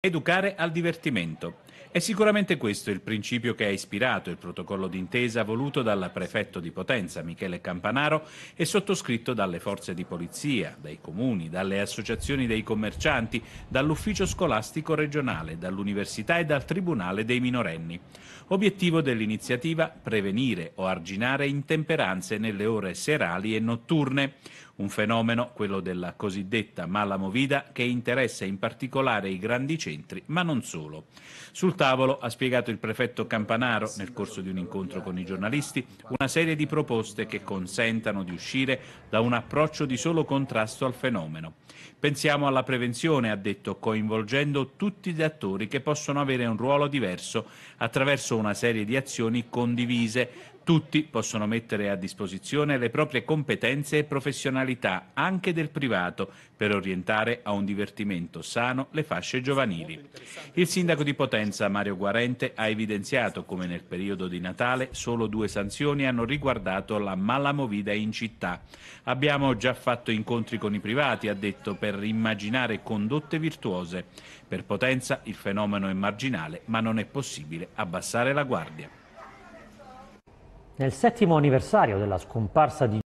Educare al divertimento. È sicuramente questo il principio che ha ispirato il protocollo d'intesa voluto dal prefetto di Potenza Michele Campanaro e sottoscritto dalle forze di polizia, dai comuni, dalle associazioni dei commercianti, dall'ufficio scolastico regionale, dall'università e dal tribunale dei minorenni. Obiettivo dell'iniziativa prevenire o arginare intemperanze nelle ore serali e notturne. Un fenomeno, quello della cosiddetta malamovida, che interessa in particolare i grandi centri centri, ma non solo. Sul tavolo, ha spiegato il prefetto Campanaro nel corso di un incontro con i giornalisti, una serie di proposte che consentano di uscire da un approccio di solo contrasto al fenomeno. Pensiamo alla prevenzione, ha detto, coinvolgendo tutti gli attori che possono avere un ruolo diverso attraverso una serie di azioni condivise. Tutti possono mettere a disposizione le proprie competenze e professionalità, anche del privato, per orientare a un divertimento sano le fasce giovanili femminili. Il sindaco di Potenza, Mario Guarente, ha evidenziato come nel periodo di Natale solo due sanzioni hanno riguardato la malamovida in città. Abbiamo già fatto incontri con i privati, ha detto, per immaginare condotte virtuose. Per Potenza il fenomeno è marginale, ma non è possibile abbassare la guardia. Nel settimo anniversario della scomparsa di